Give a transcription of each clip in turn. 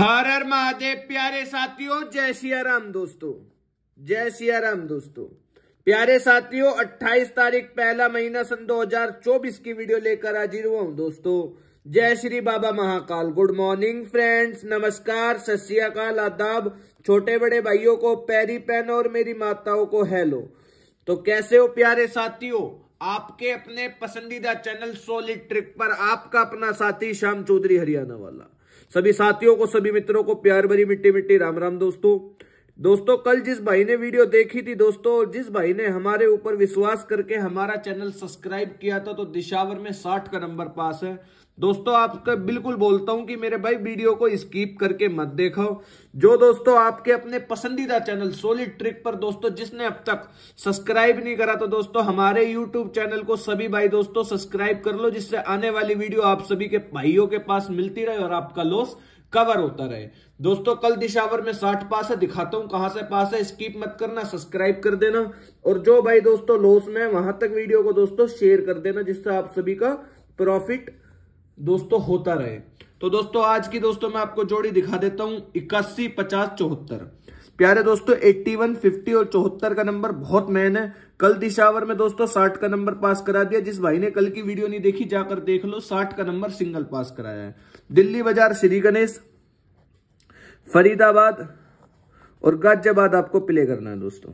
हर हर महादेव प्यारे साथियों जय सिया राम दोस्तों जय सिया राम दोस्तों प्यारे साथियों 28 तारीख पहला महीना सन 2024 की वीडियो लेकर हाजिर हुआ हूं दोस्तों जय Shri Baba Mahakal good morning friends नमस्कार सत्याकाल आदाब छोटे बड़े भाइयों को पैरी पहनो और मेरी माताओं को हेलो तो कैसे हो प्यारे साथियों आपके अपने पसंदीदा चैनल सोलिड ट्रिक पर आपका अपना साथी श्याम चौधरी हरियाणा वाला सभी साथियों को सभी मित्रों को प्यार भरी मिट्टी मिट्टी राम राम दोस्तों दोस्तों कल जिस भाई ने वीडियो देखी थी दोस्तों जिस भाई ने हमारे ऊपर विश्वास करके हमारा चैनल सब्सक्राइब किया था तो दिशावर में साठ का नंबर पास है दोस्तों आपका बिल्कुल बोलता हूं कि मेरे भाई वीडियो को स्कीप करके मत देखो जो दोस्तों आपके अपने पसंदीदा चैनल सोलिड ट्रिक पर दोस्तों जिसने अब तक सब्सक्राइब नहीं करा तो दोस्तों हमारे यूट्यूब चैनल को सभी भाई दोस्तों सब्सक्राइब कर लो जिससे आने वाली वीडियो आप सभी के भाइयों के पास मिलती रहे और आपका लॉस कवर होता रहे दोस्तों कल दिशावर में साठ पास है दिखाता हूं कहां से पास है स्कीप मत करना सब्सक्राइब कर देना और जो भाई दोस्तों लॉस में है वहां तक वीडियो को दोस्तों शेयर कर देना जिससे आप सभी का प्रॉफिट दोस्तों होता रहे तो दोस्तों आज की दोस्तों मैं आपको जोड़ी दिखा देता हूं इक्यासी पचास चौहत्तर प्यारे दोस्तों 81, 50 और चौहत्तर का नंबर बहुत मैन है कल दिशावर में दोस्तों 60 का नंबर पास करा दिया जिस भाई ने कल की वीडियो नहीं देखी जाकर देख लो 60 का नंबर सिंगल पास कराया है दिल्ली बाजार श्री गणेश फरीदाबाद और गाजियाबाद आपको प्ले करना है दोस्तों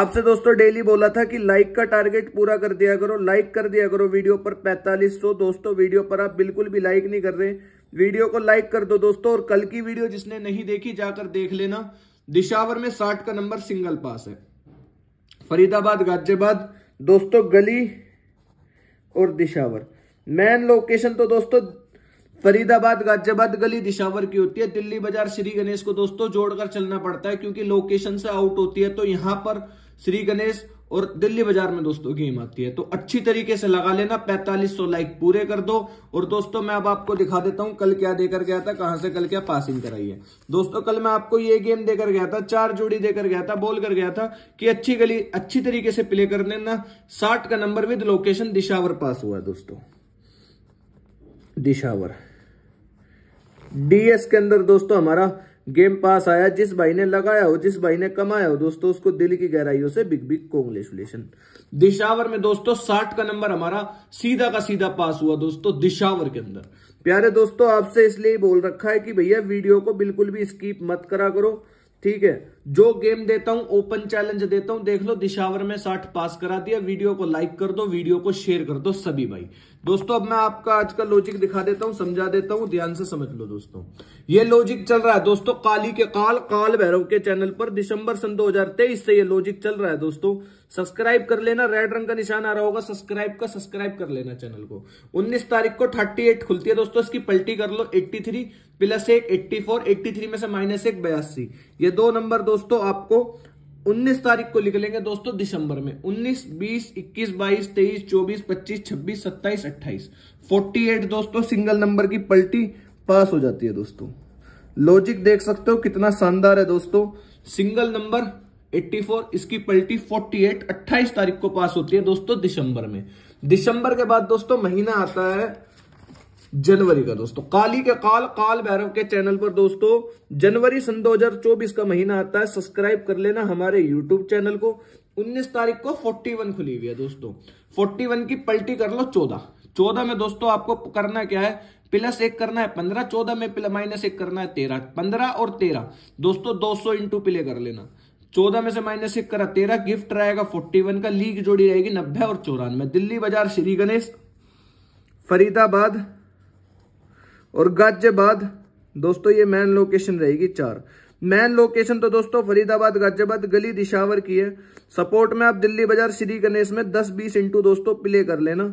आपसे दोस्तों डेली बोला था कि लाइक का टारगेट पूरा कर दिया करो लाइक कर दिया करो वीडियो पर 4500 दोस्तों वीडियो पर आप बिल्कुल भी लाइक नहीं कर रहे वीडियो को लाइक कर दो दोस्तों और कल की वीडियो जिसने नहीं देखी जाकर देख लेना दिशावर में साठ का नंबर सिंगल पास है फरीदाबाद गाजियाबाद दोस्तों गली और दिशावर मेन लोकेशन तो दोस्तों फरीदाबाद गाजियाबाद गली दिशावर की होती है दिल्ली बाजार श्री गणेश को दोस्तों जोड़कर चलना पड़ता है क्योंकि लोकेशन से आउट होती है तो यहां पर श्री गणेश और दिल्ली बाजार में दोस्तों गेम आती है तो अच्छी तरीके से लगा लेना 4500 लाइक पूरे कर दो और दोस्तों मैं अब आपको दिखा देता हूं कल क्या देकर गया था कहां से कल क्या पासिंग कराई है दोस्तों कल मैं आपको ये गेम देकर गया था चार जोड़ी देकर गया था बोल कर गया था कि अच्छी गली अच्छी तरीके से प्ले कर लेना साठ का number with location Disawar pass हुआ है दोस्तों दिशावर डीएस के अंदर दोस्तों हमारा गेम पास आया जिस भाई ने लगाया हो जिस भाई ने कमाया हो दोस्तों उसको दिल की गहराइयों से बिग बिग कॉन्ग्रेचुलेशन दिशावर में दोस्तों साठ का नंबर हमारा सीधा का सीधा पास हुआ दोस्तों दिशावर के अंदर प्यारे दोस्तों आपसे इसलिए बोल रखा है कि भैया वीडियो को बिल्कुल भी स्कीप मत करा करो ठीक है जो गेम देता हूं ओपन चैलेंज देता हूं देख लो दिशावर में साठ पास करा दिया वीडियो को लाइक कर दो वीडियो को शेयर कर दो सभी भाई दोस्तों अब मैं आपका आज का लॉजिक दिखा देता हूं समझा देता हूं ध्यान से समझ लो दोस्तों ये लॉजिक चल रहा है दोस्तों काली के काल काल भैरव के चैनल पर दिसंबर सन दो से ये लॉजिक चल रहा है दोस्तों सब्सक्राइब कर लेना रेड रंग का निशान आ रहा होगा सब्सक्राइब का सब्सक्राइब कर लेना चैनल को उन्नीस तारीख को थर्टी खुलती है दोस्तों इसकी पलटी कर लो एट्टी प्लस एक एट्टी फोर एट्टी थ्री में से माइनस एक बयासी ये दो नंबर दोस्तों आपको 19 तारीख को लिख लेंगे दोस्तों दिसंबर में 19, 20, 21, 22, 23, 24, 25, 26, 27, 28, 48 दोस्तों सिंगल नंबर की पलटी पास हो जाती है दोस्तों लॉजिक देख सकते हो कितना शानदार है दोस्तों सिंगल नंबर 84 इसकी पलटी 48 28 तारीख को पास होती है दोस्तों दिसंबर में दिसंबर के बाद दोस्तों महीना आता है जनवरी का दोस्तों काली के काल काल भैरव के चैनल पर दोस्तों जनवरी सन दो का महीना आता है सब्सक्राइब कर लेना हमारे यूट्यूब चैनल को 19 तारीख को 41 खुली हुई है दोस्तों 41 की पलटी कर लो 14 14 में दोस्तों आपको करना क्या है प्लस एक करना है पंद्रह चौदह में प्लस माइनस एक करना है तेरह पंद्रह और तेरह दोस्तों दो सौ इंटू प्ले कर लेना चौदह में से माइनस एक करा तेरह गिफ्ट रहेगा फोर्टी वन का लीग जोड़ी रहेगी नब्बे और चौरानवे दिल्ली बाजार श्री गणेश फरीदाबाद और गाजियाबाद दोस्तों ये मेन लोकेशन रहेगी चार मेन लोकेशन तो दोस्तों फरीदाबाद गाजियाबाद गली दिशावर की है सपोर्ट में आप दिल्ली बाजार श्री गणेश में 10 बीस इंटू दोस्तों प्ले कर लेना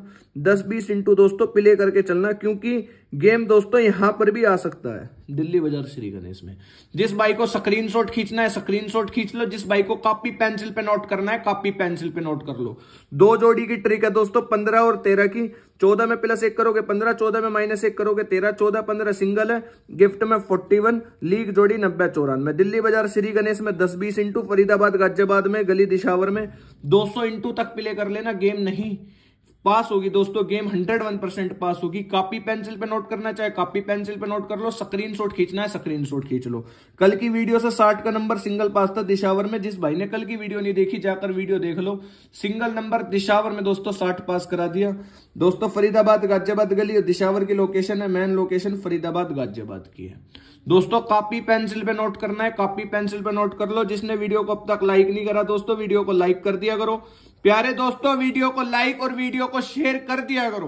10 बीस इंटू दोस्तों प्ले करके चलना क्योंकि गेम दोस्तों यहां पर भी आ सकता है दिल्ली बाजार श्री गणेश में जिस बाइक को स्क्रीन खींचना है स्क्रीन खींच लो जिस बाइक को कापी पेंसिल पे नोट करना है कापी पेंसिल पे नोट कर लो दो जोड़ी की ट्रिक है दोस्तों पंद्रह और तेरह की चौदह में प्लस एक करोगे पंद्रह चौदह में माइनस एक करोगे तेरह चौदह पंद्रह सिंगल है गिफ्ट में फोर्टी वन लीग जोड़ी नब्बे चौरानवे में दिल्ली बाजार श्री गणेश में दस बीस इंटू फरीदाबाद गाजियाबाद में गली दिशावर में दो सौ इंटू तक प्ले कर लेना गेम नहीं पास होगी दोस्तों गेम 101 परसेंट पास होगी कॉपी पेंसिल पे नोट करना चाहे कॉपी पेंसिल पे नोट कर लो स्क्रीन शॉट खींचना है स्क्रीन शॉट खींच लो कल की वीडियो से साठ का नंबर सिंगल पास था दिशावर में जिस भाई ने कल की वीडियो नहीं देखी जाकर वीडियो देख लो सिंगल नंबर दिशावर में दोस्तों साठ पास करा दिया दोस्तों फरीदाबाद गाजियाबाद गली और दिशावर की लोकेशन है मेन लोकेशन फरीदाबाद गाजियाबाद की है दोस्तों कॉपी पेंसिल पे नोट करना है कॉपी पेंसिल पे नोट कर लो जिसने वीडियो को अब तक लाइक नहीं करा दोस्तों वीडियो को लाइक कर दिया करो प्यारे दोस्तों वीडियो को लाइक और वीडियो को शेयर कर दिया करो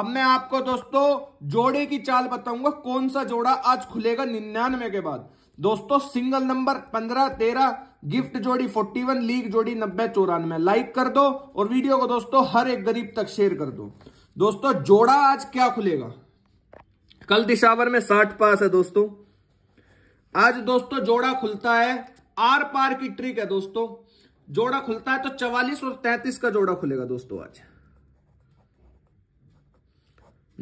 अब मैं आपको दोस्तों जोड़े की चाल बताऊंगा कौन सा जोड़ा आज खुलेगा निन्यानवे के बाद दोस्तों सिंगल नंबर पंद्रह तेरह गिफ्ट जोड़ी फोर्टी वन लीग जोड़ी नब्बे चौरानवे लाइक कर दो और वीडियो को दोस्तों हर एक गरीब तक शेयर कर दो दोस्तों जोड़ा आज क्या खुलेगा कल दिशावर में साठ पास है दोस्तों आज दोस्तों जोड़ा खुलता है आर पार की ट्रिक है दोस्तों जोड़ा खुलता है तो चवालीस और तैतीस का जोड़ा खुलेगा दोस्तों आज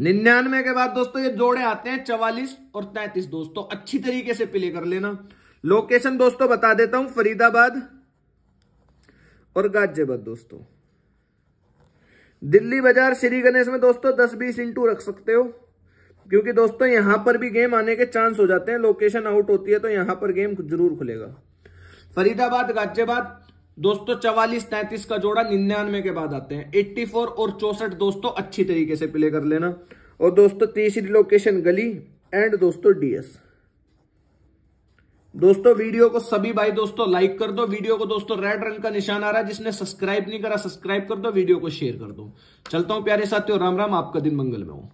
निन्यानवे के बाद दोस्तों ये जोड़े आते हैं चवालीस और तैतीस दोस्तों अच्छी तरीके से प्ले कर लेना लोकेशन दोस्तों बता देता हूं फरीदाबाद और गाजियाबाद दोस्तों दिल्ली बाजार श्री गणेश में दोस्तों दस बीस इंटू रख सकते हो क्योंकि दोस्तों यहां पर भी गेम आने के चांस हो जाते हैं लोकेशन आउट होती है तो यहां पर गेम जरूर खुलेगा फरीदाबाद गाजियाबाद दोस्तों चवालीस तैतीस का जोड़ा निन्यानवे के बाद आते हैं एट्टी फोर और चौसठ दोस्तों अच्छी तरीके से प्ले कर लेना और दोस्तों तीसरी लोकेशन गली एंड दोस्तों डीएस दोस्तों वीडियो को सभी भाई दोस्तों लाइक कर दो वीडियो को दोस्तों रेड रंग का निशान आ रहा है जिसने सब्सक्राइब नहीं करा सब्सक्राइब कर दो वीडियो को शेयर कर दो चलता हूं प्यारे साथियों राम राम आपका दिन मंगल में हो